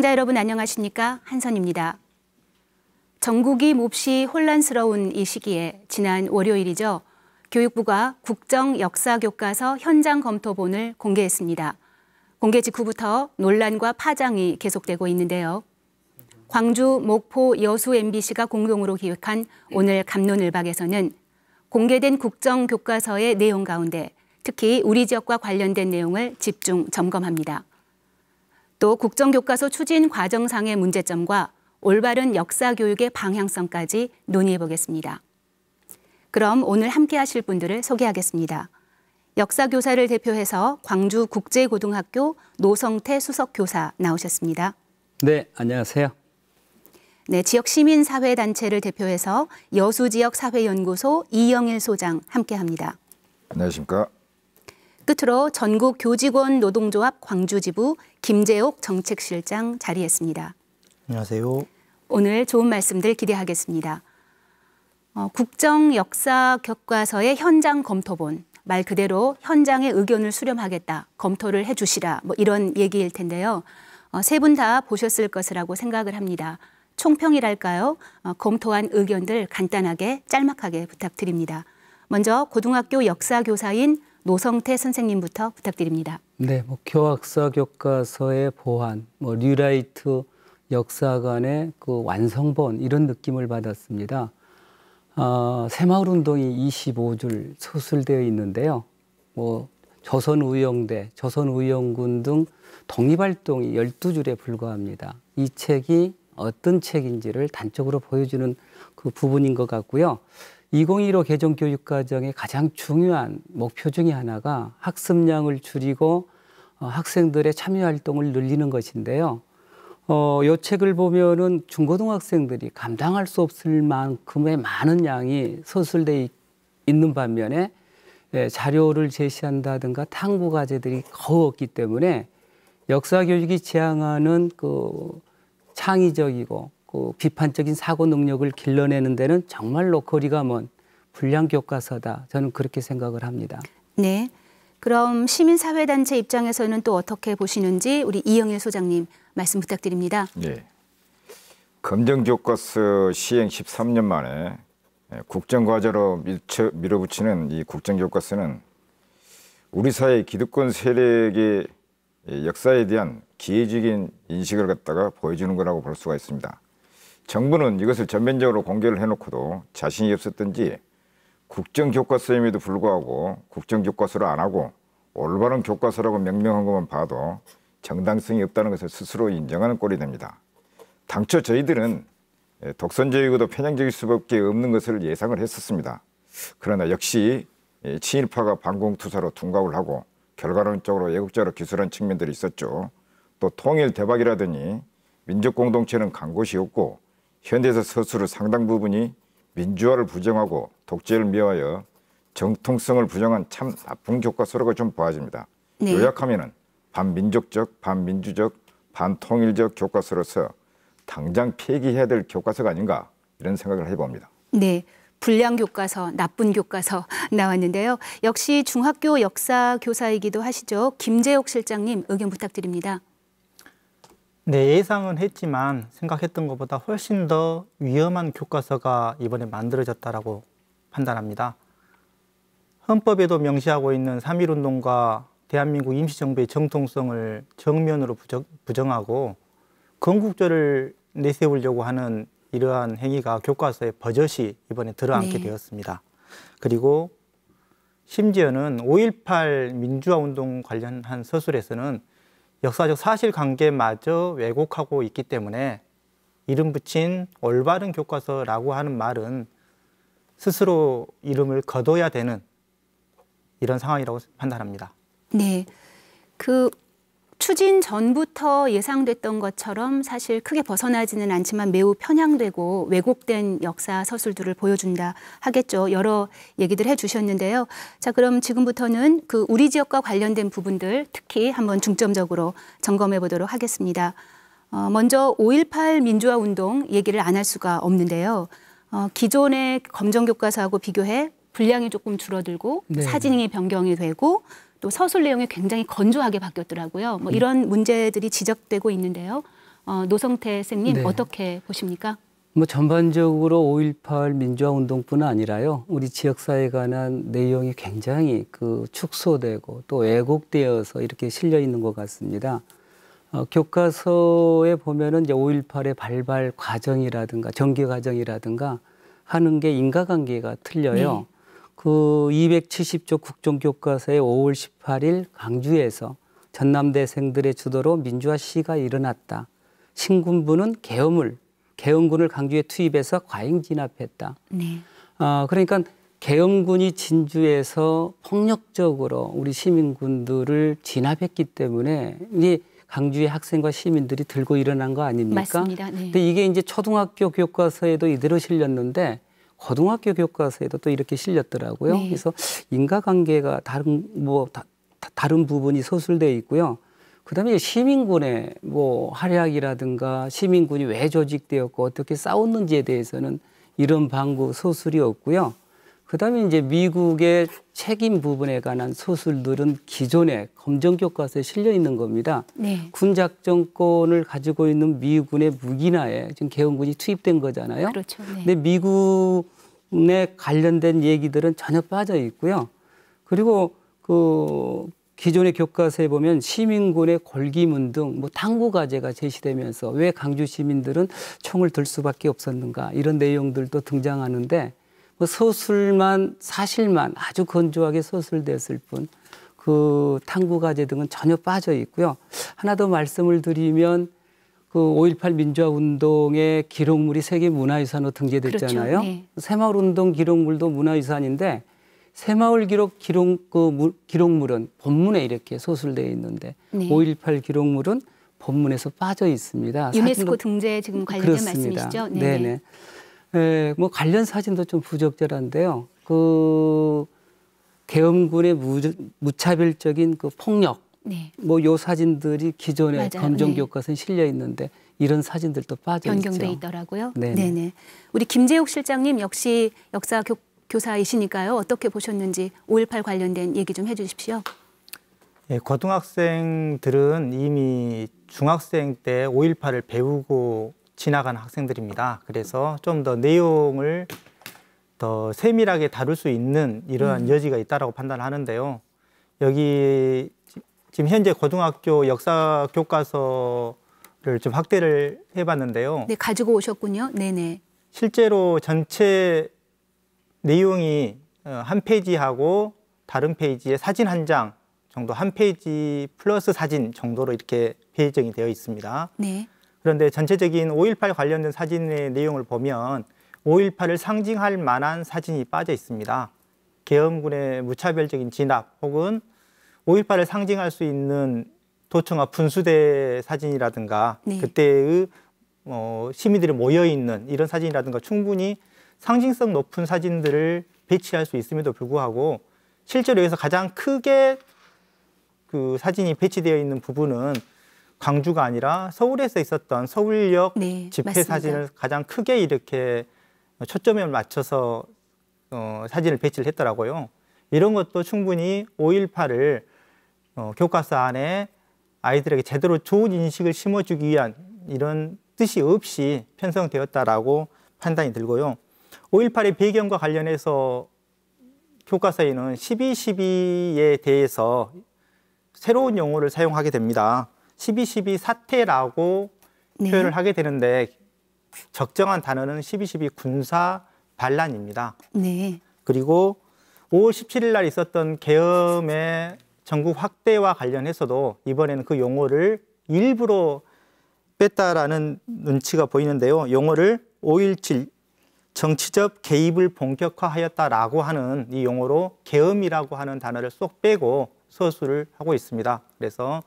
시청자 여러분 안녕하십니까? 한선입니다. 전국이 몹시 혼란스러운 이 시기에 지난 월요일이죠. 교육부가 국정 역사 교과서 현장 검토본을 공개했습니다. 공개 직후부터 논란과 파장이 계속되고 있는데요. 광주, 목포, 여수 MBC가 공동으로 기획한 오늘 감론을박에서는 공개된 국정 교과서의 내용 가운데 특히 우리 지역과 관련된 내용을 집중 점검합니다. 또 국정교과서 추진 과정상의 문제점과 올바른 역사 교육의 방향성까지 논의해 보겠습니다. 그럼 오늘 함께 하실 분들을 소개하겠습니다. 역사교사를 대표해서 광주국제고등학교 노성태 수석교사 나오셨습니다. 네, 안녕하세요. 네, 지역 시민사회 단체를 대표해서 여수지역사회연구소 이영일 소장 함께합니다. 안녕하십니까. 끝으로 전국 교직원 노동조합 광주지부 김재옥 정책실장 자리했습니다. 안녕하세요. 오늘 좋은 말씀들 기대하겠습니다. 어, 국정 역사 교과서의 현장 검토본 말 그대로 현장의 의견을 수렴하겠다 검토를 해주시라 뭐 이런 얘기일 텐데요. 어, 세분 다 보셨을 것이라고 생각을 합니다. 총평이랄까요? 어, 검토한 의견들 간단하게 짤막하게 부탁드립니다. 먼저 고등학교 역사 교사인 노성태 선생님부터 부탁드립니다. 네, 뭐 교학사 교과서의 보완, 뭐 뉴라이트 역사관의 그 완성본 이런 느낌을 받았습니다. 아, 어, 새마을 운동이 25줄 소술되어 있는데요. 뭐 조선 우영대, 조선 우영군 등 독립 활동이 12줄에 불과합니다. 이 책이 어떤 책인지를 단적으로 보여주는 그 부분인 것 같고요. 2015 개정 교육과정의 가장 중요한 목표 중의 하나가 학습량을 줄이고 어, 학생들의 참여 활동을 늘리는 것인데요. 어, 요 책을 보면은 중고등학생들이 감당할 수 없을 만큼의 많은 양이 서술돼 있는 반면에 예, 자료를 제시한다든가 탐구 과제들이 거의 없기 때문에 역사 교육이 지향하는 그 창의적이고 그 비판적인 사고 능력을 길러내는 데는 정말로 거리가 먼 불량 교과서다. 저는 그렇게 생각을 합니다. 네. 그럼 시민사회단체 입장에서는 또 어떻게 보시는지 우리 이영일 소장님 말씀 부탁드립니다. 네. 검정교과서 시행 13년 만에 예, 국정과제로 밀쳐, 밀어붙이는 이 국정교과서는 우리 사회 기득권 세력의 역사에 대한 기회적인 인식을 갖다가 보여주는 거라고 볼 수가 있습니다. 정부는 이것을 전면적으로 공개를 해놓고도 자신이 없었던지 국정교과서임에도 불구하고 국정교과서를 안 하고 올바른 교과서라고 명명한 것만 봐도 정당성이 없다는 것을 스스로 인정하는 꼴이 됩니다. 당초 저희들은 예, 독선적이고도 편향적일 수밖에 없는 것을 예상을 했었습니다. 그러나 역시 예, 친일파가 반공투사로 둔각을 하고 결과론적으로 애국자로 기술한 측면들이 있었죠. 또 통일 대박이라더니 민족 공동체는 간 곳이 없고 현대에서 스스로 상당 부분이 민주화를 부정하고 독재를 미워하여 정통성을 부정한 참 나쁜 교과서라고 좀 보아집니다. 네. 요약하면 반민족적, 반민주적, 반통일적 교과서로서 당장 폐기해야 될 교과서가 아닌가 이런 생각을 해봅니다. 네. 불량 교과서, 나쁜 교과서 나왔는데요. 역시 중학교 역사 교사이기도 하시죠. 김재옥 실장님 의견 부탁드립니다. 네, 예상은 했지만 생각했던 것보다 훨씬 더 위험한 교과서가 이번에 만들어졌다라고 판단합니다. 헌법에도 명시하고 있는 3.1운동과 대한민국 임시정부의 정통성을 정면으로 부정, 하고 건국절을 내세우려고 하는 이러한 행위가 교과서에 버젓이 이번에 들어앉게 네. 되었습니다. 그리고 심지어는 5.18 민주화운동 관련한 서술에서는 역사적 사실관계마저 왜곡하고 있기 때문에 이름 붙인 올바른 교과서라고 하는 말은 스스로 이름을 거둬야 되는 이런 상황이라고 판단합니다. 네. 그 추진 전부터 예상됐던 것처럼 사실 크게 벗어나지는 않지만 매우 편향되고 왜곡된 역사 서술들을 보여준다 하겠죠. 여러 얘기들 해주셨는데요. 자, 그럼 지금부터는 그 우리 지역과 관련된 부분들 특히 한번 중점적으로 점검해 보도록 하겠습니다. 어, 먼저 5.18 민주화 운동 얘기를 안 할 수가 없는데요. 어, 기존의 검정 교과서하고 비교해 분량이 조금 줄어들고 네. 사진이 변경이 되고 또 서술 내용이 굉장히 건조하게 바뀌었더라고요. 뭐 음. 이런 문제들이 지적되고 있는데요. 어, 노성태 선생님 네. 어떻게 보십니까? 뭐 전반적으로 5.18 민주화 운동뿐 아니라요. 우리 지역사회에 관한 내용이 굉장히 그 축소되고 또 왜곡되어서 이렇게 실려 있는 것 같습니다. 어, 교과서에 보면은 이제 5.18의 발발 과정이라든가 전개 과정이라든가 하는 게 인과관계가 틀려요. 네. 그 270조 국정교과서에 5월 18일 광주에서 전남대생들의 주도로 민주화 시위가 일어났다. 신군부는 계엄을 계엄군을 광주에 투입해서 과잉 진압했다. 네. 어, 그러니까 계엄군이 진주에서 폭력적으로 우리 시민군들을 진압했기 때문에 이게 광주의 학생과 시민들이 들고 일어난 거 아닙니까? 맞습니다. 네. 근데 이게 이제 초등학교 교과서에도 이대로 실렸는데 고등학교 교과서에도 또 이렇게 실렸더라고요. 네. 그래서 인과관계가 다른 뭐 다, 다른 부분이 서술돼 있고요. 그다음에 시민군의 뭐 활약이라든가 시민군이 왜 조직되었고 어떻게 싸웠는지에 대해서는 이런 방구 서술이 없고요. 그다음에 이제 미국의 책임 부분에 관한 소설들은 기존의 검정 교과서에 실려 있는 겁니다. 네. 군 작전권을 가지고 있는 미군의 무기나에 지금 개헌군이 투입된 거잖아요. 그렇죠. 네. 근데 미군에 관련된 얘기들은 전혀 빠져 있고요. 그리고 그 기존의 교과서에 보면 시민군의 골기문 등뭐당구 과제가 제시되면서 왜 강주 시민들은 총을 들 수밖에 없었는가 이런 내용들도 등장하는데 그 서술만 사실만 아주 건조하게 서술됐을 뿐 그 탐구 과제 등은 전혀 빠져 있고요. 하나 더 말씀을 드리면 그 5.18 민주화 운동의 기록물이 세계 문화유산으로 등재됐잖아요. 그렇죠. 네. 새마을 운동 기록물도 문화유산인데 새마을 기록 기록 그 물, 기록물은 본문에 이렇게 소술되어 있는데 네. 5.18 기록물은 본문에서 빠져 있습니다. 유네스코 사진도... 등재 지금 관련된 그렇습니다. 말씀이시죠? 네네. 네네. 네, 뭐 관련 사진도 좀 부적절한데요. 그 계엄군의 무, 차별적인그 폭력, 네. 뭐요 사진들이 기존의 검정 네. 교과서에 실려 있는데 이런 사진들도 빠져 변경돼 있더라고요. 네네. 네. 네네. 우리 김재욱 실장님 역시 역사 교, 교사이시니까요. 어떻게 보셨는지 5.18 관련된 얘기 좀 해주십시오. 예, 고등학생들은 이미 중학생 때 5.18을 배우고 지나가는 학생들입니다. 그래서 좀 더 내용을 더 세밀하게 다룰 수 있는 이러한 음. 여지가 있다라고 판단하는데요. 여기 지금 현재 고등학교 역사 교과서를 좀 확대를 해봤는데요. 네, 가지고 오셨군요. 네네. 실제로 전체 내용이 어, 한 페이지하고 다른 페이지에 사진 한 장 정도 한 페이지 플러스 사진 정도로 이렇게 배정이 되어 있습니다. 네. 그런데 전체적인 5.18 관련된 사진의 내용을 보면 5.18을 상징할 만한 사진이 빠져 있습니다. 계엄군의 무차별적인 진압 혹은 5.18을 상징할 수 있는 도청 앞 분수대 사진이라든가 네. 그때의 어, 시민들이 모여 있는 이런 사진이라든가 충분히 상징성 높은 사진들을 배치할 수 있음에도 불구하고 실제로 여기서 가장 크게 그 사진이 배치되어 있는 부분은 광주가 아니라 서울에서 있었던 서울역 네, 집회 맞습니다. 사진을 가장 크게 이렇게 초점에 맞춰서 어, 사진을 배치를 했더라고요. 이런 것도 충분히 5.18을 어, 교과서 안에 아이들에게 제대로 좋은 인식을 심어주기 위한 이런 뜻이 없이 편성되었다라고 판단이 들고요. 5.18의 배경과 관련해서 교과서에는 12.12에 대해서 새로운 용어를 사용하게 됩니다. 1212 사태라고 네. 표현을 하게 되는데 적정한 단어는 1212 군사 반란입니다. 네. 그리고 5월 17일 날 있었던 계엄의 전국 확대와 관련해서도 이번에는 그 용어를 일부러 뺐다라는 눈치가 보이는데요. 용어를 5.17 정치적 개입을 본격화하였다라고 하는 이 용어로 계엄이라고 하는 단어를 쏙 빼고 서술을 하고 있습니다. 그래서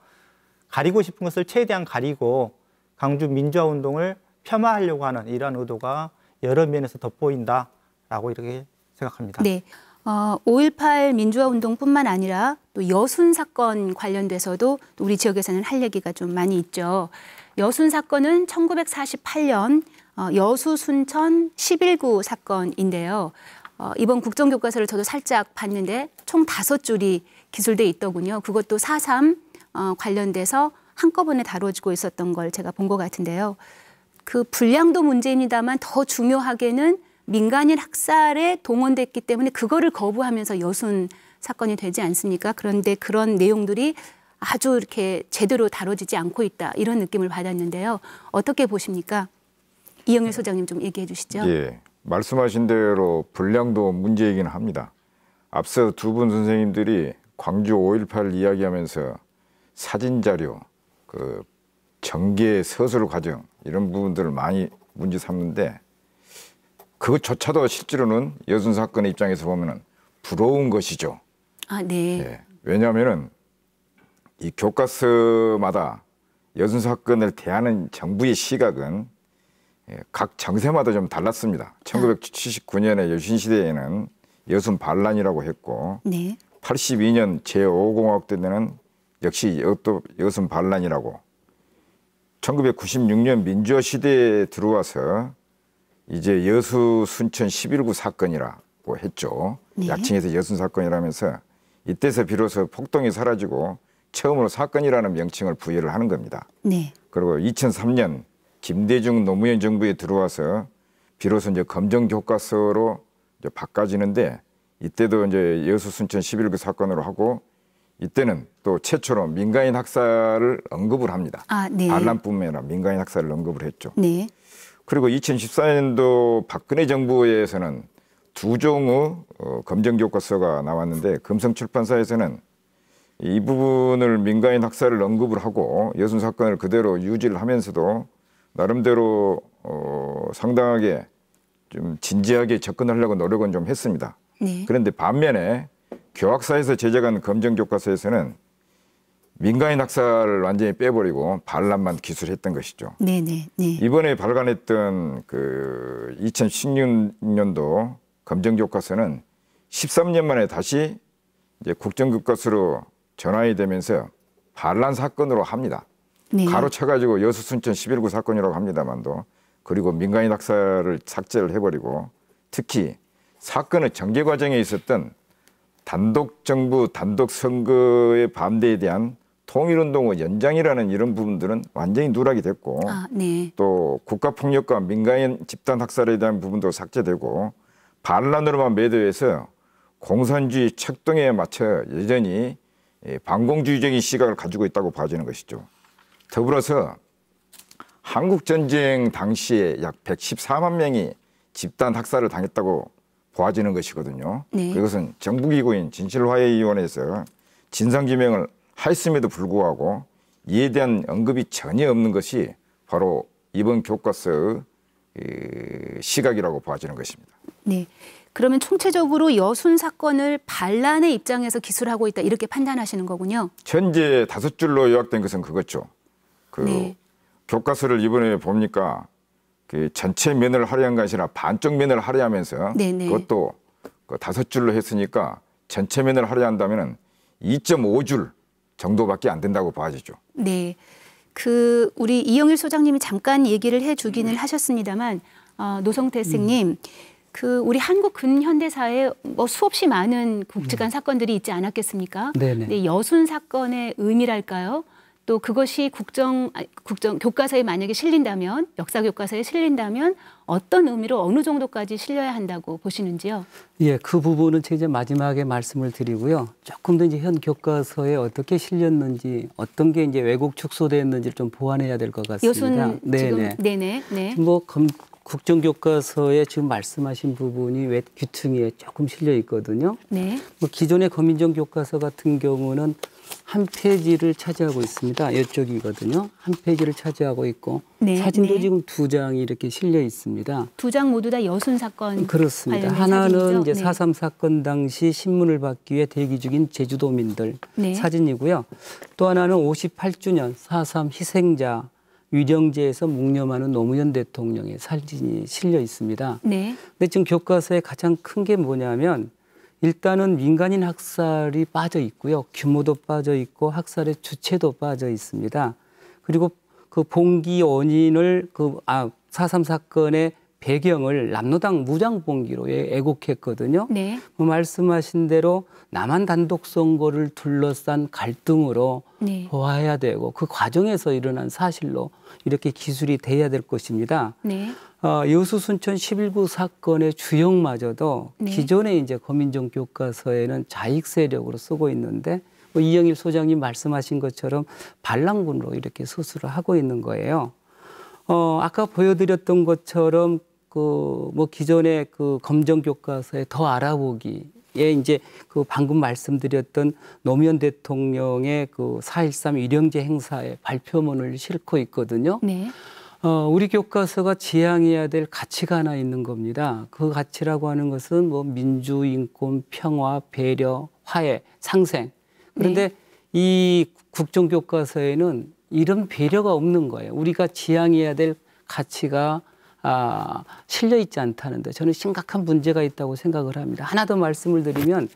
가리고 싶은 것을 최대한 가리고 광주 민주화 운동을 폄하하려고 하는 이러한 의도가 여러 면에서 돋보인다라고 이렇게 생각합니다. 네. 어, 5.18 민주화 운동뿐만 아니라 또 여순 사건 관련돼서도 우리 지역에서는 할 얘기가 좀 많이 있죠. 여순 사건은 1948년 어, 여수 순천 11구 사건인데요. 어, 이번 국정교과서를 저도 살짝 봤는데 총 다섯 줄이 기술돼 있더군요. 그것도 4.3 어, 관련돼서 한꺼번에 다뤄지고 있었던 걸 제가 본 것 같은데요. 그 분량도 문제입니다만 더 중요하게는 민간인 학살에 동원됐기 때문에 그거를 거부하면서 여순 사건이 되지 않습니까? 그런데 그런 내용들이 아주 이렇게 제대로 다뤄지지 않고 있다 이런 느낌을 받았는데요. 어떻게 보십니까? 이영일 소장님 좀 얘기해 주시죠. 예, 말씀하신 대로 분량도 문제이긴 합니다. 앞서 두 분 선생님들이 광주 5.18 이야기하면서 사진 자료, 그 전개 서술 과정 이런 부분들을 많이 문제 삼는데 그것조차도 실제로는 여순 사건의 입장에서 보면은 부러운 것이죠. 아, 네. 예, 왜냐하면은 이 교과서마다 여순 사건을 대하는 정부의 시각은 예, 각 정세마다 좀 달랐습니다. 1979년에 아. 여신 시대에는 여순 반란이라고 했고 네. 82년 제5공화국 때는 역시 이것도 이것은 반란이라고 1996년 민주화 시대에 들어와서 이제 여수 순천 11구 사건이라고 했죠. 네. 약칭해서 여순 사건이라면서 이때서 비로소 폭동이 사라지고 처음으로 사건이라는 명칭을 부여를 하는 겁니다. 네. 그리고 2003년 김대중 노무현 정부에 들어와서 비로소 이제 검정 교과서로 이제 바꿔지는데 이때도 이제 여수 순천 11구 사건으로 하고 이때는 또 최초로 민간인 학살을 언급을 합니다. 아, 네. 반란뿐만 아니라 민간인 학살을 언급을 했죠. 네. 그리고 2014년도 박근혜 정부에서는 두 종의 어, 검정 교과서가 나왔는데 금성출판사에서는 이 부분을 민간인 학살을 언급을 하고 여순 사건을 그대로 유지를 하면서도 나름대로 어, 상당하게 좀 진지하게 접근하려고 노력은 좀 했습니다. 네. 그런데 반면에 교학사에서 제작한 검정 교과서에서는 민간인 학살을 완전히 빼버리고 반란만 기술했던 것이죠. 네네. 네, 네. 이번에 발간했던 그 2016년도 검정 교과서는 13년 만에 다시 이제 국정 교과서로 전환이 되면서 반란 사건으로 합니다. 네. 가로 쳐가지고 여수 순천 11구 사건이라고 합니다만도 그리고 민간인 학사를 삭제를 해버리고 특히 사건의 전개 과정에 있었던 단독 정부, 단독 선거의 반대에 대한 통일운동의 연장이라는 이런 부분들은 완전히 누락이 됐고 아, 네. 또 국가폭력과 민간인 집단 학살에 대한 부분도 삭제되고 반란으로만 매도해서 공산주의 책동에 맞춰 여전히 예, 반공주의적인 시각을 가지고 있다고 봐지는 것이죠. 더불어서 한국전쟁 당시에 약 114만 명이 집단 학살을 당했다고 보아지는 것이거든요. 네. 그것은 정부기구인 진실화해위원회에서 진상규명을 했음에도 불구하고 이에 대한 언급이 전혀 없는 것이 바로 이번 교과서의 시각이라고 보아지는 것입니다. 네. 그러면 총체적으로 여순 사건을 반란의 입장에서 기술하고 있다 이렇게 판단하시는 거군요. 현재 다섯 줄로 요약된 것은 그것죠. 그 네. 교과서를 이번에 봅니까 그 전체 면을 할애한 것이라 반쪽 면을 할애하면서 네네. 네. 그것도 그 다섯 줄로 했으니까 전체 면을 할애한다면은 2.5줄 정도밖에 안 된다고 봐야죠. 네. 그 우리 이영일 소장님이 잠깐 얘기를 해 주기는 음. 하셨습니다만 어, 노성태 음. 선생님 음. 그 우리 한국 근현대 사에 뭐 수없이 많은 국지간 음. 사건들이 있지 않았겠습니까? 네네. 네. 네, 여순 사건의 의미랄까요? 또 그것이 국정 국정 교과서에 만약에 실린다면 역사 교과서에 실린다면 어떤 의미로 어느 정도까지 실려야 한다고 보시는지요? 예, 그 부분은 제가 이제 마지막에 말씀을 드리고요. 조금 더 이제 현 교과서에 어떻게 실렸는지 어떤 게 이제 왜곡 축소됐는지를 좀 보완해야 될 것 같습니다. 네, 네. 네네. 네네. 뭐 검, 국정교과서에 지금 말씀하신 부분이 왜 귀퉁이에 조금 실려 있거든요. 네. 뭐 기존의 검인정 교과서 같은 경우는 한 페이지를 차지하고 있습니다. 이쪽이거든요. 한 페이지를 차지하고 있고 네, 사진도 네. 지금 두 장이 이렇게 실려 있습니다. 두 장 모두 다 여순 사건 그렇습니다. 하나는 사진이죠? 이제 네. 사삼 네. 사건 당시 신문을 받기 위해 대기 중인 제주도민들 네. 사진이고요. 또 하나는 58주년 사삼 희생자 위령제에서 묵념하는 노무현 대통령의 사진이 실려 있습니다. 네. 근데 지금 교과서에 가장 큰 게 뭐냐면 일단은 민간인 학살이 빠져 있고요. 규모도 빠져 있고 학살의 주체도 빠져 있습니다. 그리고 그 봉기 원인을 그 아, 4.3 사건의 배경을 남로당 무장봉기로 애곡했거든요. 네. 뭐 말씀하신 대로 남한 단독 선거를 둘러싼 갈등으로 네. 보아야 되고 그 과정에서 일어난 사실로 이렇게 기술이 돼야 될 것입니다. 네. 어, 여수 순천 11구 사건의 주역마저도 네. 기존의 이제 검인정 교과서에는 자익 세력으로 쓰고 있는데 뭐 이영일 소장님 말씀하신 것처럼 반란군으로 이렇게 수술을 하고 있는 거예요. 어, 아까 보여드렸던 것처럼 그 뭐 기존의 그 검정 교과서에 더 알아보기 예, 이제 그 방금 말씀드렸던 노무현 대통령의 그 4.13 일영제 행사의 발표문을 싣고 있거든요. 네. 어, 우리 교과서가 지향해야 될 가치가 하나 있는 겁니다. 그 가치라고 하는 것은 뭐 민주, 인권, 평화, 배려, 화해, 상생. 그런데 네. 이 국정 교과서에는 이런 배려가 없는 거예요. 우리가 지향해야 될 가치가 아, 실려 있지 않다는데 저는 심각한 문제가 있다고 생각을 합니다. 하나 더 말씀을 드리면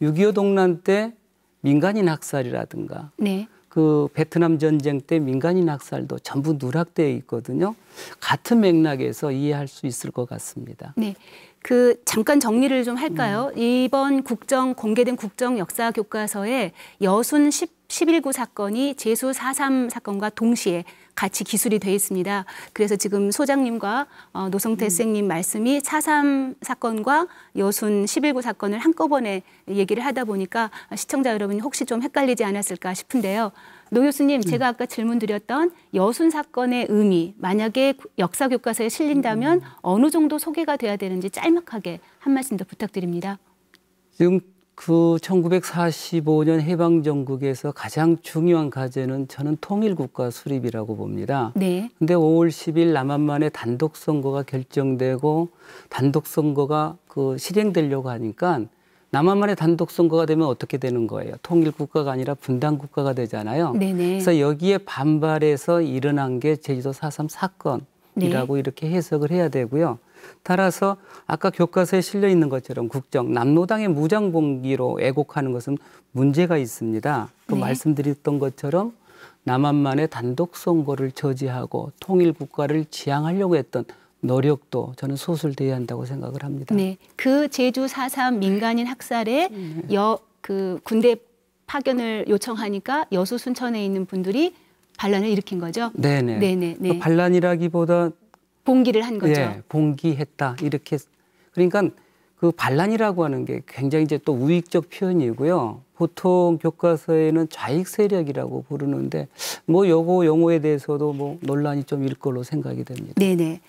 6.25 동란 때 민간인 학살이라든가 네. 그 베트남 전쟁 때 민간인 학살도 전부 누락되어 있거든요. 같은 맥락에서 이해할 수 있을 것 같습니다. 네. 그 잠깐 정리를 좀 할까요? 음. 이번 국정 공개된 국정 역사 교과서에 여순 10, 11구 사건이 제수 4.3 사건과 동시에 같이 기술이 돼 있습니다. 그래서 지금 소장님과 어, 노성태 음. 선생님 말씀이 4삼 사건과 여순 11구 사건을 한꺼번에 얘기를 하다 보니까 시청자 여러분이 혹시 좀 헷갈리지 않았을까 싶은데요. 노 교수님, 네. 제가 아까 질문드렸던 여순 사건의 의미, 만약에 역사 교과서에 실린다면 음. 어느 정도 소개가 돼야 되는지 짤막하게 한 말씀 더 부탁드립니다. 지금 그 1945년 해방 정국에서 가장 중요한 과제는 저는 통일 국가 수립이라고 봅니다. 네. 근데 5월 10일 남한만의 단독 선거가 결정되고 단독 선거가 그 실행되려고 하니까 남한만의 단독 선거가 되면 어떻게 되는 거예요? 통일 국가가 아니라 분단 국가가 되잖아요. 네네. 네. 그래서 여기에 반발해서 일어난 게 제주도 4.3 사건이라고 네. 이렇게 해석을 해야 되고요. 따라서 아까 교과서에 실려 있는 것처럼 국정 남노당의 무장봉기로 애곡하는 것은 문제가 있습니다. 그 네. 말씀드렸던 것처럼 남한만의 단독 선거를 저지하고 통일 국가를 지향하려고 했던 노력도 저는 소술돼야 한다고 생각을 합니다. 네. 그 제주 4.3 민간인 학살에 네. 여그 군대 파견을 요청하니까 여수 순천에 있는 분들이 반란을 일으킨 거죠. 네네. 네네. 네. 그 반란이라기보다 봉기를 한 거죠. 네, 봉기했다 이렇게 그러니까 그 반란이라고 하는 게 굉장히 이제 또 우익적 표현이고요. 보통 교과서에는 좌익 세력이라고 부르는데 뭐 요거 용어에 대해서도 뭐 논란이 좀 일 걸로 생각이 됩니다. 네네.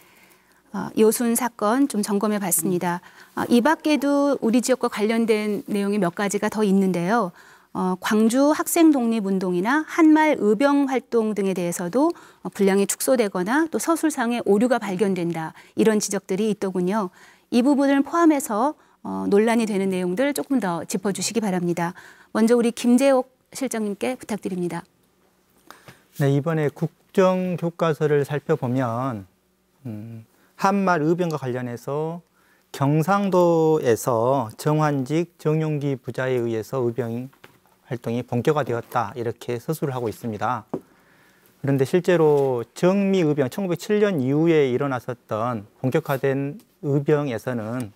아, 요순 사건 좀 점검해 봤습니다. 아, 이 밖에도 우리 지역과 관련된 내용이 몇 가지가 더 있는데요. 어, 광주 학생 독립 운동이나 한말 의병 활동 등에 대해서도 어, 분량이 축소되거나 또 서술상의 오류가 발견된다 이런 지적들이 있더군요. 이 부분을 포함해서 어, 논란이 되는 내용들 조금 더 짚어주시기 바랍니다. 먼저 우리 김재옥 실장님께 부탁드립니다. 네 이번에 국정 교과서를 살펴보면 음, 한말 의병과 관련해서 경상도에서 정환직 정용기 부자에 의해서 의병 활동이 본격화되었다 이렇게 서술을 하고 있습니다. 그런데 실제로 정미 의병 1907년 이후에 일어났었던 본격화된 의병에서는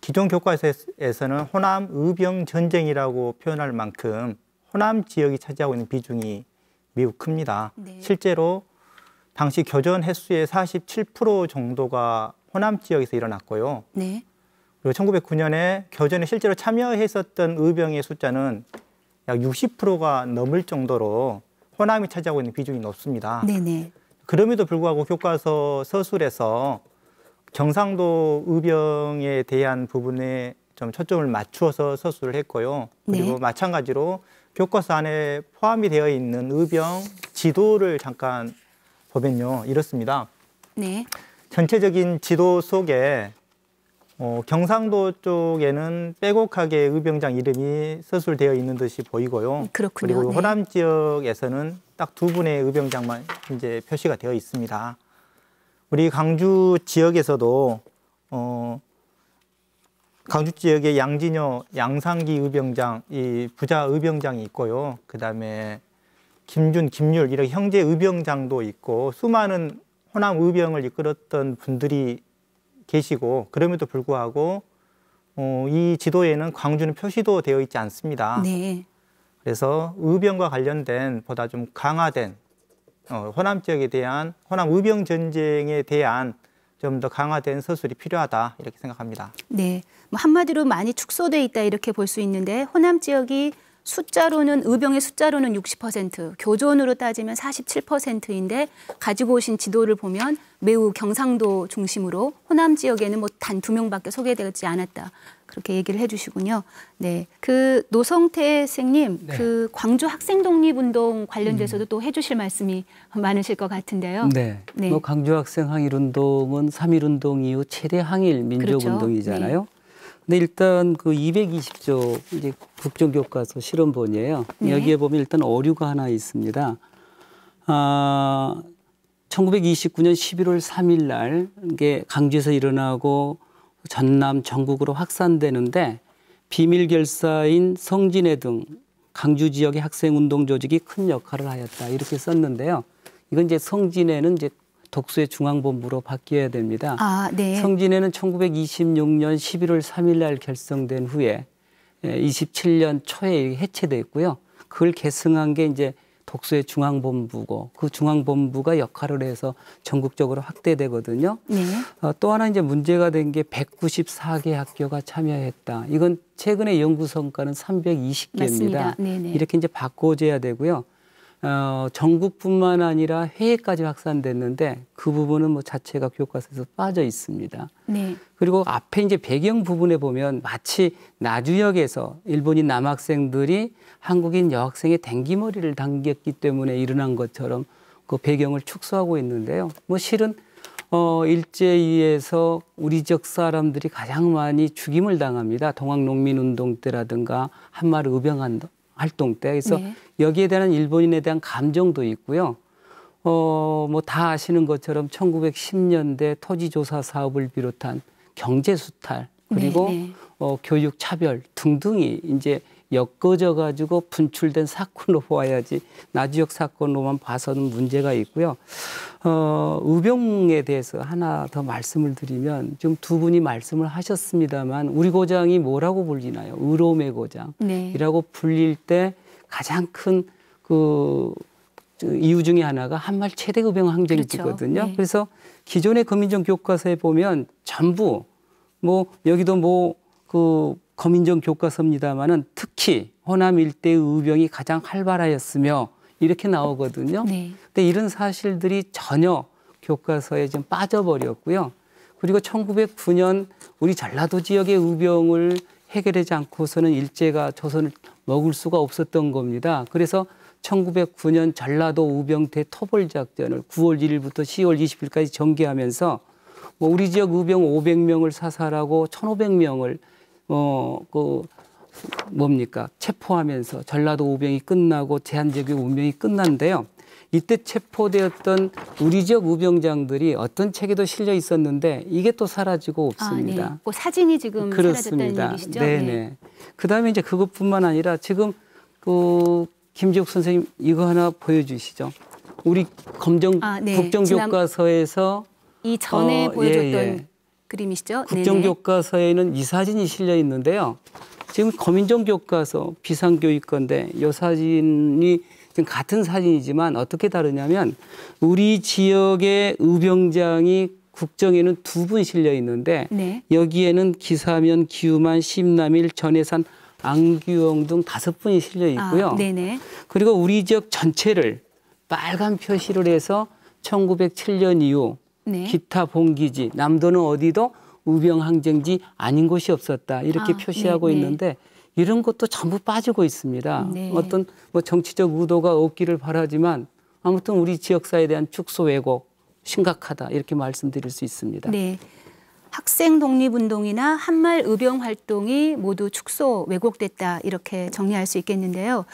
기존 교과서에서는 호남 의병 전쟁이라고 표현할 만큼 호남 지역이 차지하고 있는 비중이 매우 큽니다. 네. 실제로 당시 교전 횟수의 47% 정도가 호남 지역에서 일어났고요. 네. 그 1909년에 교전에 실제로 참여했었던 의병의 숫자는 약 60%가 넘을 정도로 호남이 차지하고 있는 비중이 높습니다. 네네. 그럼에도 불구하고 교과서 서술에서 경상도 의병에 대한 부분에 좀 초점을 맞추어서 서술을 했고요. 그리고 네. 마찬가지로 교과서 안에 포함이 되어 있는 의병 지도를 잠깐 보면요. 이렇습니다. 네. 전체적인 지도 속에 어, 경상도 쪽에는 빼곡하게 의병장 이름이 서술되어 있는 듯이 보이고요. 그렇군요. 그리고 네. 호남 지역에서는 딱 두 분의 의병장만 이제 표시가 되어 있습니다. 우리 강주 지역에서도 어, 강주 지역에 양진여, 양상기 의병장, 이 부자 의병장이 있고요. 그 다음에 김준, 김율 이렇 형제 의병장도 있고 수많은 호남 의병을 이끌었던 분들이 계시고 그럼에도 불구하고 어, 이 지도에는 광주는 표시도 되어 있지 않습니다. 네. 그래서 의병과 관련된 보다 좀 강화된 어, 호남 지역에 대한 호남 의병 전쟁에 대한 좀 더 강화된 서술이 필요하다 이렇게 생각합니다. 네, 뭐 한마디로 많이 축소돼 있다 이렇게 볼 수 있는데 호남 지역이 숫자로는 의병의 숫자로는 60%, 교전으로 따지면 47%인데 가지고 오신 지도를 보면 매우 경상도 중심으로 호남 지역에는 뭐 단 두 명밖에 소개되지 않았다. 그렇게 얘기를 해주시군요. 네, 그 노성태 선생님, 네. 그 광주 학생 독립운동 관련돼서도 음. 또 해주실 말씀이 많으실 것 같은데요. 네, 네. 뭐 광주 학생 항일 운동은 삼일 운동 이후 최대 항일 민족 그렇죠. 운동이잖아요. 네. 근데 일단 그 220조 이제 국정교과서 실험본이에요. 네. 여기에 보면 일단 어류가 하나 있습니다. 아, 1929년 11월 3일 날 이게 강주에서 일어나고 전남 전국으로 확산되는데 비밀 결사인 성진해 등 강주 지역의 학생 운동 조직이 큰 역할을 하였다 이렇게 썼는데요. 이건 이제 성진해는 이제 독수의 중앙본부로 바뀌어야 됩니다. 아, 네. 성진회는 1926년 11월 3일 날 결성된 후에 27년 예, 초에 해체됐고요. 그걸 계승한 게 이제 독수의 중앙본부고 그 중앙본부가 역할을 해서 전국적으로 확대되거든요. 네. 어, 또 하나 이제 문제가 된 게 194개 학교가 참여했다. 이건 최근의 연구 성과는 320개입니다. 이렇게 이제 바꿔줘야 되고요. 어, 전국뿐만 아니라 해외까지 확산됐는데 그 부분은 뭐 자체가 교과서에서 빠져 있습니다. 네. 그리고 앞에 이제 배경 부분에 보면 마치 나주역에서 일본인 남학생들이 한국인 여학생의 댕기머리를 당겼기 때문에 일어난 것처럼 그 배경을 축소하고 있는데요. 뭐 실은 어, 일제에서 우리 지역 사람들이 가장 많이 죽임을 당합니다. 동학농민운동 때라든가 한마을 의병 활동 때. 그래서 네. 여기에 대한 일본인에 대한 감정도 있고요. 어, 뭐 다 아시는 것처럼 1910년대 토지조사 사업을 비롯한 경제수탈, 그리고 네, 네. 어, 교육 차별 등등이 이제 엮어져 가지고 분출된 사건으로 보아야지 나지역 사건으로만 봐서는 문제가 있고요. 어, 의병에 대해서 하나 더 말씀을 드리면 지금 두 분이 말씀을 하셨습니다만 우리 고장이 뭐라고 불리나요? 의로움의 고장이라고 네. 불릴 때 가장 큰 그 이유 중에 하나가 한말 최대 의병 항쟁이거든요. 그렇죠. 네. 그래서 기존의 거민정 교과서에 보면 전부 뭐 여기도 뭐그 거민정 교과서입니다마는 특히 호남 일대의 의병이 가장 활발하였으며 이렇게 나오거든요. 네. 근데 이런 사실들이 전혀 교과서에 좀 빠져버렸고요. 그리고 1909년 우리 전라도 지역의 의병을 해결하지 않고서는 일제가 조선을 먹을 수가 없었던 겁니다. 그래서 1909년 전라도 우병태 토벌 작전을 9월 1일부터 10월 20일까지 전개하면서 뭐 우리 지역 우병 500명을 사살하고 1,500명을 어그 뭡니까 체포하면서 전라도 우병이 끝나고 제한제의 운명이 끝난데요. 이때 체포되었던 우리 지역 우병장들이 어떤 책에도 실려 있었는데 이게 또 사라지고 아, 없습니다. 아, 네. 뭐 사진이 지금 그렇습니다. 사라졌다는 얘기시죠? 네네. 네. 네. 그다음에 이제 그것뿐만 아니라 지금 그 김지욱 선생님 이거 하나 보여주시죠. 우리 검정 아, 네. 국정교과서에서 이 전에 어, 예, 보여줬던 예, 예. 그림이시죠? 네, 네. 국정교과서에는 이 사진이 실려 있는데요. 지금 검인정 교과서 비상교육 건데 이 사진이 지금 같은 사진이지만 어떻게 다르냐면 우리 지역의 의병장이 국정에는 두 분 실려 있는데 네. 여기에는 기사면, 기우만, 심남일, 전해산, 안규영 등 다섯 분이 실려 아, 있고요. 아, 그리고 우리 지역 전체를 빨간 표시를 해서 1907년 이후 네. 기타 본기지 남도는 어디도 우병항쟁지 아닌 곳이 없었다 이렇게 아, 표시하고 네네. 네. 있는데 이런 것도 전부 빠지고 있습니다. 네. 어떤 뭐 정치적 의도가 없기를 바라지만 아무튼 우리 지역사에 대한 축소 왜곡 심각하다 이렇게 말씀드릴 수 있습니다. 네. 학생 독립운동이나 한말 의병 활동이 모두 축소 왜곡됐다 이렇게 정리할 수 있겠는데요.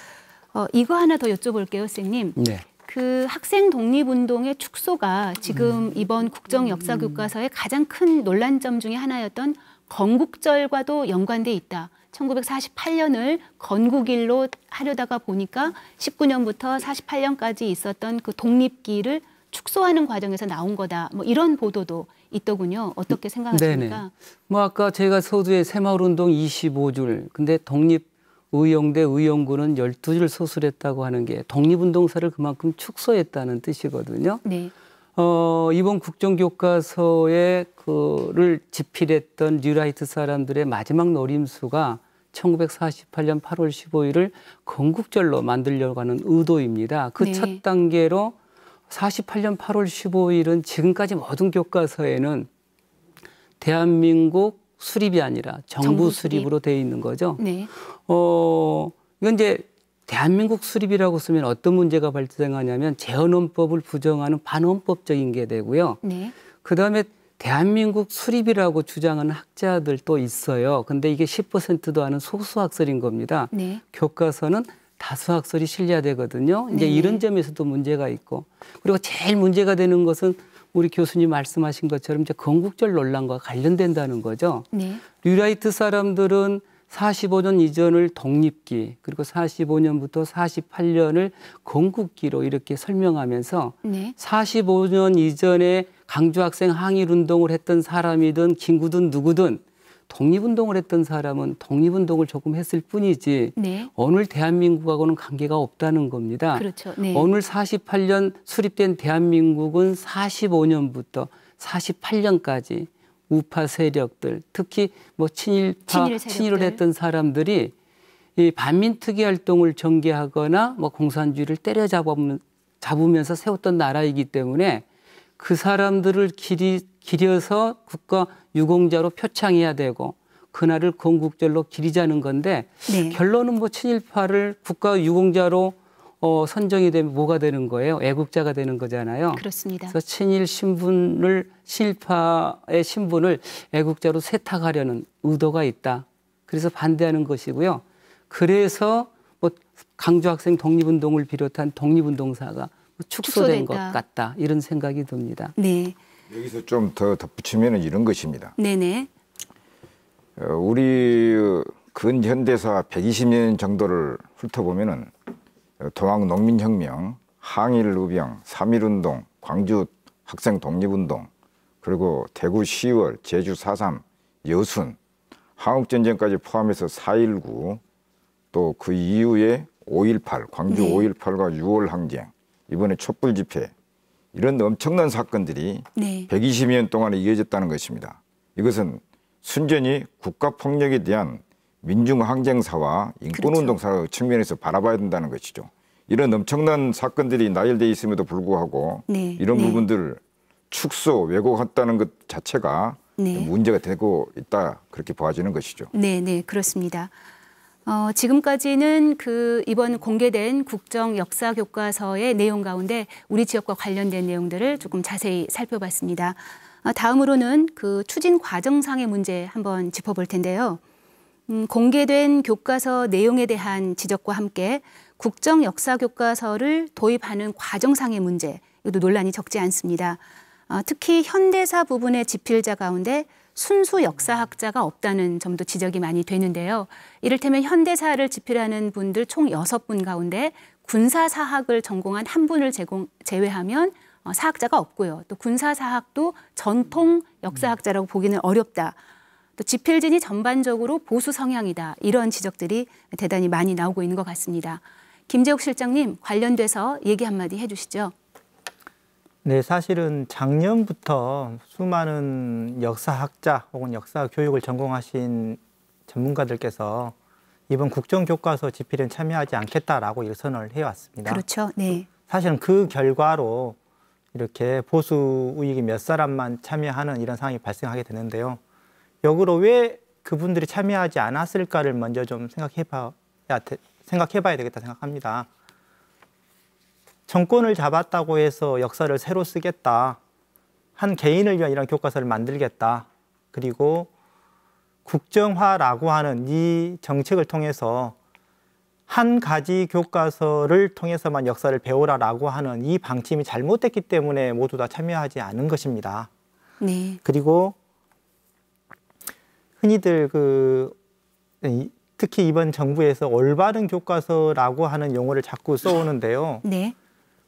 어, 이거 하나 더 여쭤볼게요, 선생님. 네. 그 학생 독립운동의 축소가 지금 음. 이번 국정 역사 교과서의 가장 큰 논란점 중의 하나였던 건국절과도 연관돼 있다. 1948년을 건국일로 하려다가 보니까 19년부터 48년까지 있었던 그 독립기를 축소하는 과정에서 나온 거다. 뭐 이런 보도도 있더군요. 어떻게 생각하십니까? 네네. 뭐 아까 제가 서두에 새마을운동 25줄, 근데 독립 의용대 의용군은 12줄 소술했다고 하는 게 독립운동사를 그만큼 축소했다는 뜻이거든요. 네. 어, 이번 국정교과서에 그를 집필했던 뉴라이트 사람들의 마지막 노림수가 1948년 8월 15일을 건국절로 만들려고 하는 의도입니다. 그첫 네. 단계로 48년 8월 15일은 지금까지 모든 교과서에는 대한민국 수립이 아니라 정부, 정부 수립. 수립으로 되어 있는 거죠. 네. 어, 이건 이제 대한민국 수립이라고 쓰면 어떤 문제가 발생하냐면 재헌헌법을 부정하는 반헌법적인 게 되고요. 네. 그다음에 대한민국 수립이라고 주장하는 학자들도 있어요. 근데 이게 10%도 하는 소수 학설인 겁니다. 네. 교과서는 다수 학설이 실려야 되거든요. 이제 네. 이런 점에서도 문제가 있고 그리고 제일 문제가 되는 것은 우리 교수님 말씀하신 것처럼 이제 건국절 논란과 관련된다는 거죠. 네. 뉴라이트 사람들은 45년 이전을 독립기 그리고 45년부터 48년을 건국기로 이렇게 설명하면서 네. 45년 이전에 강조학생 항일운동을 했던 사람이든 김구든 누구든 독립운동을 했던 사람은 독립운동을 조금 했을 뿐이지 네. 오늘 대한민국하고는 관계가 없다는 겁니다. 그렇죠. 네. 오늘 48년 수립된 대한민국은 45년부터 48년까지 우파 세력들, 특히 뭐 친일파, 친일 을 했던 사람들이 이 반민특위 활동을 전개하거나 뭐 공산주의를 때려잡으면서 세웠던 나라이기 때문에 그 사람들을 길이, 길여서 국가 유공자로 표창해야 되고 그날을 건국절로 기리자는 건데 네. 결론은 뭐 친일파를 국가 유공자로 어, 선정이 되면 뭐가 되는 거예요? 애국자가 되는 거잖아요. 그렇습니다. 그래서 친일 신분을 친파의 신분을 애국자로 세탁하려는 의도가 있다. 그래서 반대하는 것이고요. 그래서 뭐 강조학생 독립운동을 비롯한 독립운동사가 뭐 축소된 축소됐다. 것 같다 이런 생각이 듭니다. 네. 여기서 좀 더 덧붙이면 이런 것입니다. 네네. 어, 우리 근현대사 120년 정도를 훑어보면은 동학 농민혁명, 항일 우병, 3 1운동 광주 학생 독립운동, 그리고 대구 10월, 제주 4.3, 여순, 한국전쟁까지 포함해서 4.19, 또 그 이후에 5.18, 광주 네. 5.18과 6월 항쟁, 이번에 촛불 집회, 이런 엄청난 사건들이 네. 120년 동안 이어졌다는 것입니다. 이것은 순전히 국가폭력에 대한 민중항쟁사와 인권운동사 그렇죠. 측면에서 바라봐야 된다는 것이죠. 이런 엄청난 사건들이 나열돼 있음에도 불구하고 네, 이런 네. 부분들을 축소, 왜곡했다는 것 자체가 네. 문제가 되고 있다 그렇게 보아지는 것이죠. 네, 네 그렇습니다. 어, 지금까지는 그 이번 공개된 국정 역사 교과서의 내용 가운데 우리 지역과 관련된 내용들을 조금 자세히 살펴봤습니다. 어, 다음으로는 그 추진 과정상의 문제 한번 짚어볼 텐데요. 음, 공개된 교과서 내용에 대한 지적과 함께 국정 역사 교과서를 도입하는 과정상의 문제, 이것도 논란이 적지 않습니다. 어, 특히 현대사 부분의 집필자 가운데 순수 역사학자가 없다는 점도 지적이 많이 되는데요. 이를테면 현대사를 집필하는 분들 총 여섯 분 가운데 군사사학을 전공한 한 분을 제공, 제외하면 어, 사학자가 없고요. 또 군사사학도 전통 역사학자라고 보기는 어렵다. 또 지필진이 전반적으로 보수 성향이다. 이런 지적들이 대단히 많이 나오고 있는 것 같습니다. 김재욱 실장님 관련돼서 얘기 한마디 해주시죠. 네, 사실은 작년부터 수많은 역사학자 혹은 역사 교육을 전공하신 전문가들께서 이번 국정교과서 집필에 참여하지 않겠다라고 일선을 해왔습니다. 그렇죠. 네. 사실은 그 결과로 이렇게 보수 우익이 몇 사람만 참여하는 이런 상황이 발생하게 되는데요. 역으로 왜 그분들이 참여하지 않았을까를 먼저 좀 생각해봐야 생각해봐야 되겠다 생각합니다. 정권을 잡았다고 해서 역사를 새로 쓰겠다. 한 개인을 위한 이런 교과서를 만들겠다. 그리고 국정화라고 하는 이 정책을 통해서 한 가지 교과서를 통해서만 역사를 배우라라고 하는 이 방침이 잘못됐기 때문에 모두 다 참여하지 않은 것입니다. 네. 그리고 흔히들 그 특히 이번 정부에서 올바른 교과서라고 하는 용어를 자꾸 써오는데요. 네.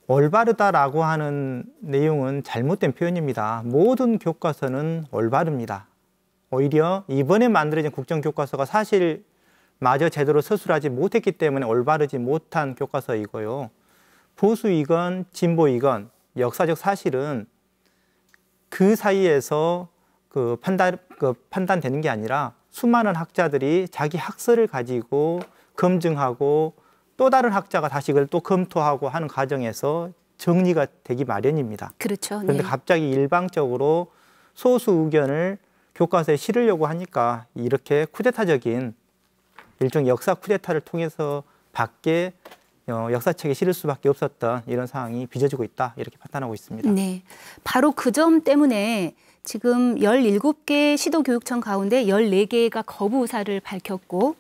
올바르다라고 하는 내용은 잘못된 표현입니다. 모든 교과서는 올바릅니다. 오히려 이번에 만들어진 국정교과서가 사실 마저 제대로 서술하지 못했기 때문에 올바르지 못한 교과서이고요. 보수이건 진보이건 역사적 사실은 그 사이에서 그 판단 그 판단되는 게 아니라 수많은 학자들이 자기 학설을 가지고 검증하고 또 다른 학자가 다시 그걸 또 검토하고 하는 과정에서 정리가 되기 마련입니다. 그렇죠. 그런데 네. 갑자기 일방적으로 소수 의견을 교과서에 실으려고 하니까 이렇게 쿠데타적인 일종 역사 쿠데타를 통해서 밖에 어, 역사책에 실을 수밖에 없었던 이런 상황이 빚어지고 있다 이렇게 판단하고 있습니다. 네, 바로 그 점 때문에 지금 17개 시도교육청 가운데 14개가 거부 의사를 밝혔고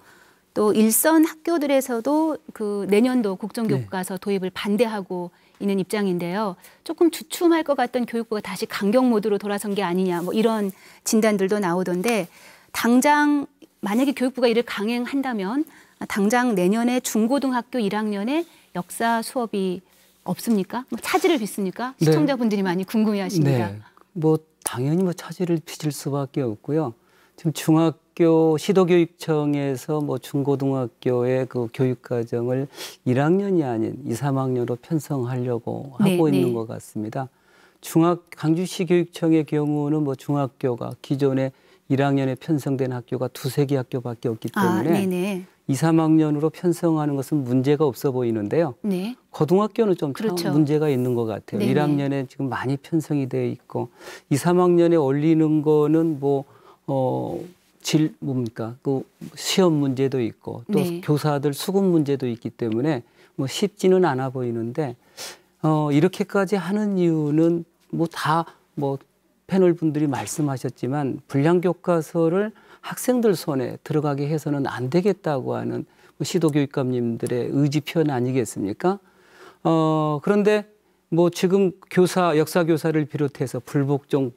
또 일선 학교들에서도 그 내년도 국정교과서 네. 도입을 반대하고 있는 입장인데요. 조금 주춤할 것 같던 교육부가 다시 강경 모드로 돌아선 게 아니냐 뭐 이런 진단들도 나오던데 당장 만약에 교육부가 이를 강행한다면 당장 내년에 중고등학교 1학년에 역사 수업이 없습니까? 뭐 차질을 빚습니까? 네. 시청자분들이 많이 궁금해하십니다. 네. 뭐 당연히 뭐 차질을 빚을 수밖에 없고요. 지금 중학교 시도교육청에서 뭐 중고등학교의 그 교육과정을 1학년이 아닌 2, 3학년으로 편성하려고 하고 네, 있는 네. 것 같습니다. 중학 강주시 교육청의 경우는 뭐 중학교가 기존에 1학년에 편성된 학교가 두세 개 학교밖에 없기 아, 때문에 아, 2, 3학년으로 편성하는 것은 문제가 없어 보이는데요. 네. 고등학교는 좀 그렇죠. 문제가 있는 것 같아요. 네네. 1학년에 지금 많이 편성이 되어 있고 2, 3학년에 올리는 거는 뭐 어, 질 뭡니까 그 시험 문제도 있고 또 네. 교사들 수급 문제도 있기 때문에 뭐 쉽지는 않아 보이는데 어, 이렇게까지 하는 이유는 뭐 다뭐 뭐 패널 분들이 말씀하셨지만 불량 교과서를 학생들 손에 들어가게 해서는 안 되겠다고 하는 뭐 시도 교육감님들의 의지 표현 아니겠습니까? 어, 그런데 뭐 지금 교사 역사 교사를 비롯해서 불복종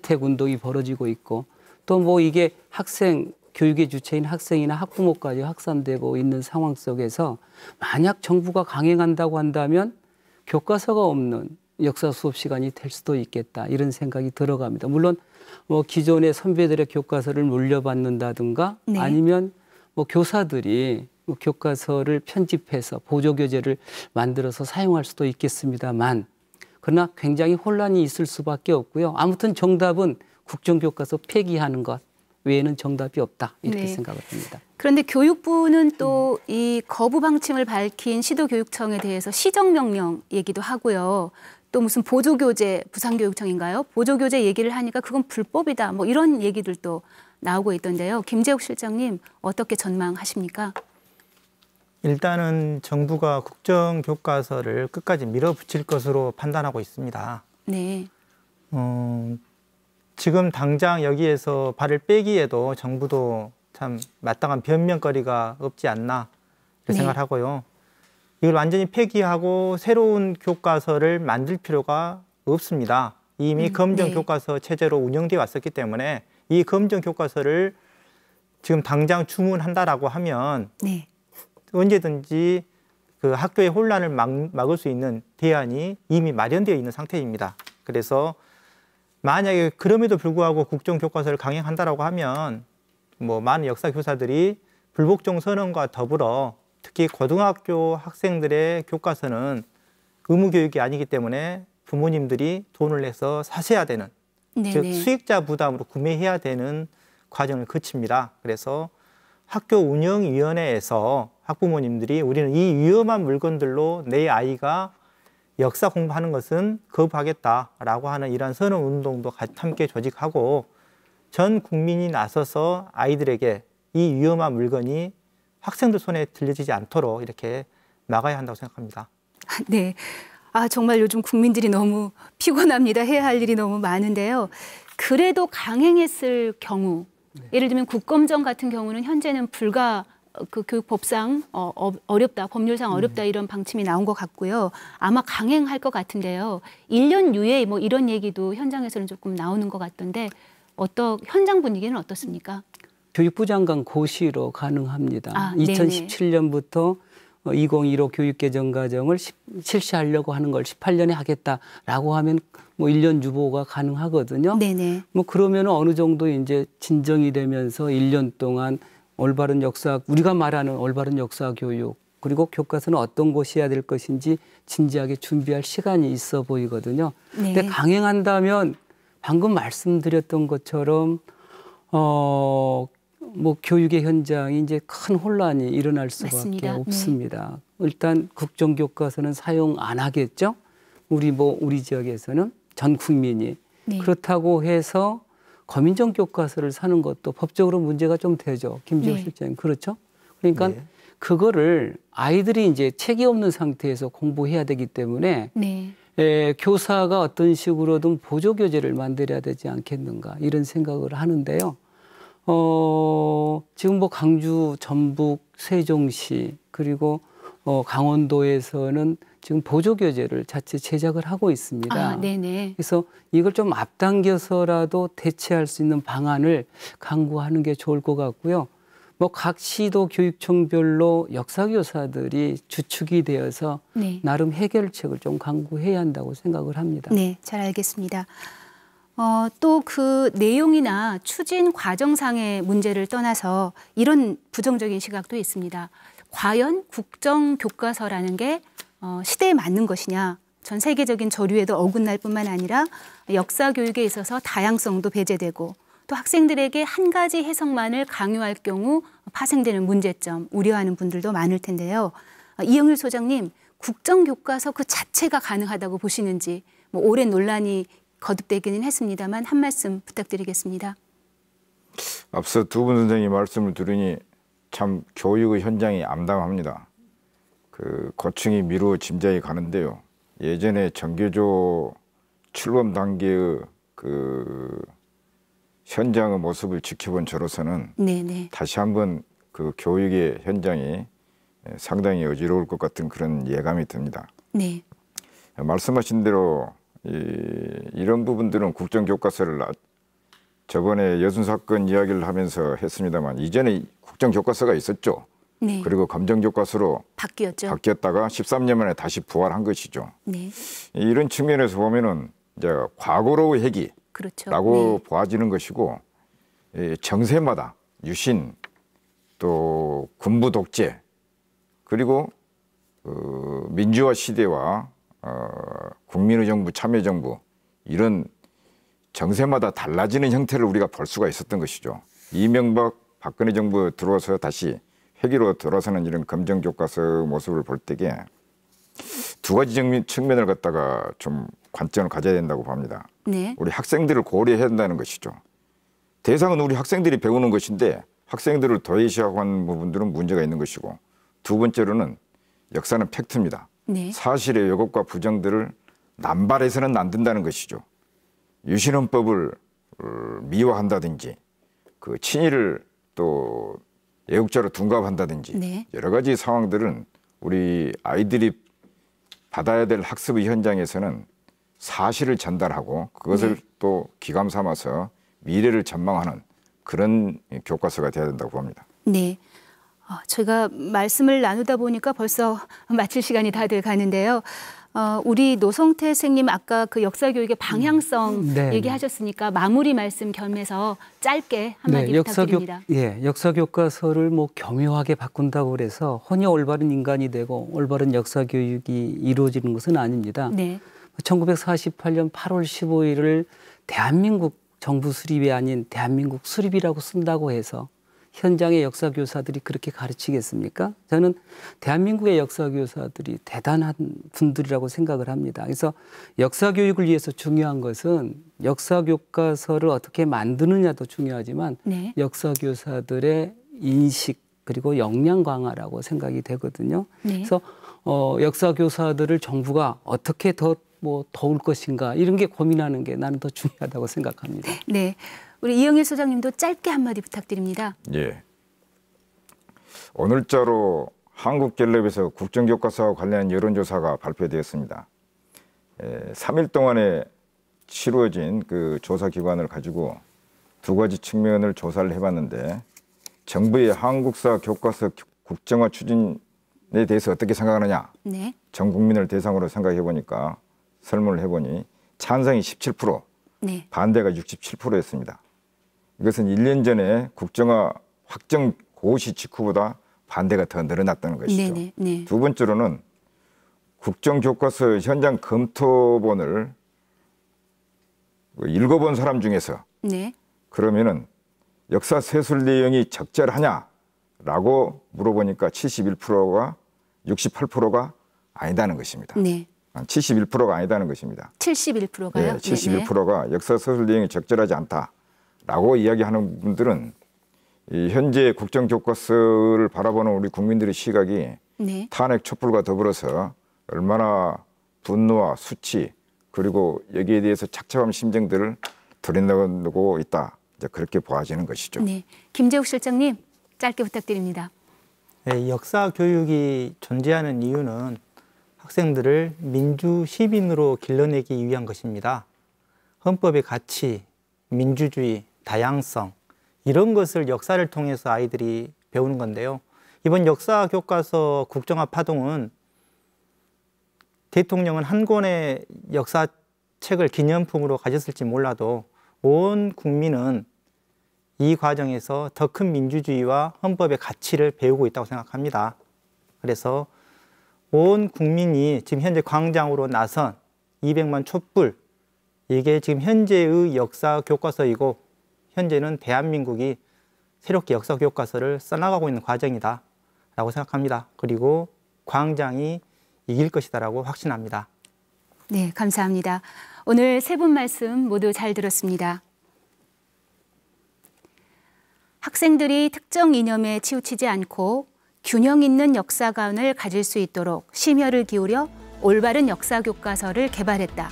불채택 운동이 벌어지고 있고 또 뭐 이게 학생 교육의 주체인 학생이나 학부모까지 확산되고 있는 상황 속에서 만약 정부가 강행한다고 한다면 교과서가 없는 역사 수업 시간이 될 수도 있겠다 이런 생각이 들어갑니다. 물론 뭐 기존의 선배들의 교과서를 물려받는다든가 네. 아니면 뭐 교사들이 뭐 교과서를 편집해서 보조 교재를 만들어서 사용할 수도 있겠습니다만 그러나 굉장히 혼란이 있을 수밖에 없고요. 아무튼 정답은 국정교과서 폐기하는 것 외에는 정답이 없다 이렇게 네. 생각을 합니다. 그런데 교육부는 또이 음. 거부 방침을 밝힌 시도교육청에 대해서 시정명령 얘기도 하고요. 또 무슨 보조교재 부산교육청인가요? 보조교재 얘기를 하니까 그건 불법이다. 뭐 이런 얘기들도 나오고 있던데요. 김재욱 실장님 어떻게 전망하십니까? 일단은 정부가 국정 교과서를 끝까지 밀어붙일 것으로 판단하고 있습니다. 네. 어, 지금 당장 여기에서 발을 빼기에도 정부도 참 마땅한 변명거리가 없지 않나 네. 생각하고요. 이걸 완전히 폐기하고 새로운 교과서를 만들 필요가 없습니다. 이미 음, 검정 네. 교과서 체제로 운영되어 왔었기 때문에 이 검정 교과서를 지금 당장 주문한다라고 하면 네. 언제든지 그 학교의 혼란을 막, 막을 수 있는 대안이 이미 마련되어 있는 상태입니다. 그래서 만약에 그럼에도 불구하고 국정 교과서를 강행한다라고 하면 뭐 많은 역사 교사들이 불복종 선언과 더불어 특히 고등학교 학생들의 교과서는 의무교육이 아니기 때문에 부모님들이 돈을 내서 사셔야 되는 네네. 즉 네. 수익자 부담으로 구매해야 되는 과정을 거칩니다. 그래서 학교 운영위원회에서 학부모님들이 우리는 이 위험한 물건들로 내 아이가 역사 공부하는 것은 거부하겠다라고 하는 이런 선언 운동도 함께 조직하고 전 국민이 나서서 아이들에게 이 위험한 물건이 학생들 손에 들려지지 않도록 이렇게 막아야 한다고 생각합니다. 네. 아, 정말 요즘 국민들이 너무 피곤합니다. 해야 할 일이 너무 많은데요. 그래도 강행했을 경우, 네. 예를 들면 국검정 같은 경우는 현재는 불가 어, 그 교육법상 어, 어, 렵다 법률상 음. 어렵다 이런 방침이 나온 것 같고요. 아마 강행할 것 같은데요. 1년 유예 뭐 이런 얘기도 현장에서는 조금 나오는 것 같던데 어떠 현장 분위기는 어떻습니까? 교육부 장관 고시로 가능합니다. 아, 2017년부터 2015 어, 교육개정 과정을 실시하려고 하는 걸 18년에 하겠다라고 하면 뭐 1년 유보가 가능하거든요. 네네. 뭐 그러면 어느 정도 이제 진정이 되면서 1년 동안 올바른 역사 우리가 말하는 올바른 역사 교육 그리고 교과서는 어떤 곳이어야 될 것인지 진지하게 준비할 시간이 있어 보이거든요. 네. 근데 강행한다면 방금 말씀드렸던 것처럼 어뭐 교육의 현장이 이제 큰 혼란이 일어날 수밖에 맞습니다. 네. 없습니다. 네. 일단 국정 교과서는 사용 안 하겠죠. 우리 뭐 우리 지역에서는 전 국민이 네. 그렇다고 해서 거민정 교과서를 사는 것도 법적으로 문제가 좀 되죠. 김지호 네. 실장 님 그렇죠? 그러니까 네. 그거를 아이들이 이제 책이 없는 상태에서 공부해야 되기 때문에 네. 에, 예, 교사가 어떤 식으로든 보조 교재를 만들어야 되지 않겠는가 이런 생각을 하는데요. 어, 지금 뭐 강주, 전북, 세종시 그리고 어, 강원도에서는 지금 보조 교재를 자체 제작을 하고 있습니다. 아, 네네. 그래서 이걸 좀 앞당겨서라도 대체할 수 있는 방안을 강구하는 게 좋을 것 같고요. 뭐 각 시도 교육청별로 역사 교사들이 주축이 되어서 네. 나름 해결책을 좀 강구해야 한다고 생각을 합니다. 네, 잘 알겠습니다. 어, 또 그 내용이나 추진 과정상의 문제를 떠나서 이런 부정적인 시각도 있습니다. 과연 국정 교과서라는 게 어, 시대에 맞는 것이냐? 전 세계적인 저류에도 어긋날 뿐만 아니라 역사 교육에 있어서 다양성도 배제되고 또 학생들에게 한 가지 해석만을 강요할 경우 파생되는 문제점 우려하는 분들도 많을 텐데요. 어, 이영일 소장님 국정 교과서 그 자체가 가능하다고 보시는지 뭐 오랜 논란이 거듭되기는 했습니다만 한 말씀 부탁드리겠습니다. 앞서 두 분 선생님 말씀을 들으니 참 교육의 현장이 암담합니다. 그 고충이 미루어 짐작이 가는데요. 예전에 정교조 출범 단계의 그 현장의 모습을 지켜본 저로서는 네네. 네. 다시 한번 그 교육의 현장이 상당히 어지러울 것 같은 그런 예감이 듭니다. 네. 말씀하신 대로 이, 런 부분들은 국정교과서를 저번에 여순 사건 이야기를 하면서 했습니다만 이전에 국정교과서가 있었죠. 네. 그리고 검정교과서로 바뀌었죠. 바뀌었다가 13년 만에 다시 부활한 것이죠. 네. 이런 측면에서 보면은 과거로의 핵이라고 그렇죠. 네. 보아지는 것이고 정세마다 유신 또 군부 독재 그리고 어, 민주화 시대와 어, 국민의정부, 참여정부 이런 정세마다 달라지는 형태를 우리가 볼 수가 있었던 것이죠. 이명박, 박근혜 정부 들어와서 다시 회기로 들어서는 이런 검정 교과서 모습을 볼 때에 두 가지 측면을 갖다가 좀 관점을 가져야 된다고 봅니다. 네. 우리 학생들을 고려해야 된다는 것이죠. 대상은 우리 학생들이 배우는 것인데 학생들을 도외시하고 하는 부분들은 문제가 있는 것이고 두 번째로는 역사는 팩트입니다. 네. 사실의 왜곡과 부정들을 남발해서는 안 된다는 것이죠. 유신헌법을 어, 미워한다든지 그 친일을 또 애국자로 둔갑한다든지 네. 여러 가지 상황들은 우리 아이들이 받아야 될 학습의 현장에서는 사실을 전달하고 그것을 네. 또 기감 삼아서 미래를 전망하는 그런 교과서가 돼야 된다고 봅니다. 네. 어, 제가 말씀을 나누다 보니까 벌써 마칠 시간이 다 돼 가는데요. 어, 우리 노성태 선생님 아까 그 역사 교육의 음. 방향성 음, 네, 얘기하셨으니까 네. 마무리 말씀 겸해서 짧게 한마디 네, 역사 부탁드립니다. 교, 예, 역사 교과서를 뭐 교묘하게 바꾼다고 그래서 혼이 올바른 인간이 되고 올바른 역사 교육이 이루어지는 것은 아닙니다. 네. 1948년 8월 15일을 대한민국 정부 수립이 아닌 대한민국 수립이라고 쓴다고 해서 현장의 역사 교사들이 그렇게 가르치겠습니까? 저는 대한민국의 역사 교사들이 대단한 분들이라고 생각을 합니다. 그래서 역사 교육을 위해서 중요한 것은 역사 교과서를 어떻게 만드느냐도 중요하지만 네. 역사 교사들의 인식 그리고 역량 강화라고 생각이 되거든요. 네. 그래서 어, 역사 교사들을 정부가 어떻게 더 뭐 더울 것인가 이런 게 고민하는 게 나는 더 중요하다고 생각합니다. 네. 우리 이영일 소장님도 짧게 한마디 부탁드립니다. 예. 오늘자로 한국갤럽에서 국정교과서와 관련 여론조사가 발표되었습니다. 에, 예, 3일 동안에 치루어진 그 조사 기관을 가지고 두 가지 측면을 조사를 해봤는데 정부의 한국사 교과서 국정화 추진에 대해서 어떻게 생각하느냐 네. 전 국민을 대상으로 생각해 보니까 설문을 해보니 찬성이 17% 네. 반대가 67%였습니다. 이것은 1년 전에 국정화 확정 고시 직후보다 반대가 더 늘어났다는 것이죠. 네네, 네, 네. 두 번째로는 국정교과서 현장 검토본을 뭐 읽어본 사람 중에서 네. 그러면은 역사 세술 내용이 적절하냐라고 물어보니까 71%가 68%가 아니다는 것입니다. 네. 71%가 아, 아니다는 것입니다. 71%가요? 네, 71%가 역사 세술 내용이 적절하지 않다. 라고 이야기하는 분들은 이 현재 국정 교과서를 바라보는 우리 국민들의 시각이 네. 탄핵 촛불과 더불어서 얼마나 분노와 수치 그리고 여기에 대해서 착잡한 심정들을 드러내고 있다. 이제 그렇게 보아지는 것이죠. 네. 김재욱 실장님 짧게 부탁드립니다. 네, 역사 교육이 존재하는 이유는 학생들을 민주 시민으로 길러내기 위한 것입니다. 헌법의 가치, 민주주의, 다양성 이런 것을 역사를 통해서 아이들이 배우는 건데요. 이번 역사 교과서 국정화 파동은 대통령은 한 권의 역사 책을 기념품으로 가졌을지 몰라도 온 국민은 이 과정에서 더 큰 민주주의와 헌법의 가치를 배우고 있다고 생각합니다. 그래서 온 국민이 지금 현재 광장으로 나선 200만 촛불 이게 지금 현재의 역사 교과서이고 현재는 대한민국이 새롭게 역사 교과서를 써나가고 있는 과정이다라고 생각합니다. 그리고 광장이 이길 것이다라고 확신합니다. 네, 감사합니다. 오늘 세 분 말씀 모두 잘 들었습니다. 학생들이 특정 이념에 치우치지 않고 균형 있는 역사관을 가질 수 있도록 심혈을 기울여 올바른 역사 교과서를 개발했다.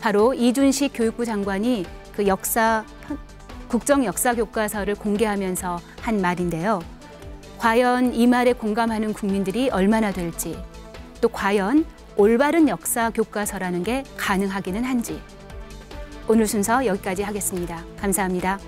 바로 이준식 교육부 장관이 그 역사 국정 역사 교과서를 공개하면서 한 말인데요. 과연 이 말에 공감하는 국민들이 얼마나 될지, 또 과연 올바른 역사 교과서라는 게 가능하기는 한지. 오늘 순서 여기까지 하겠습니다. 감사합니다.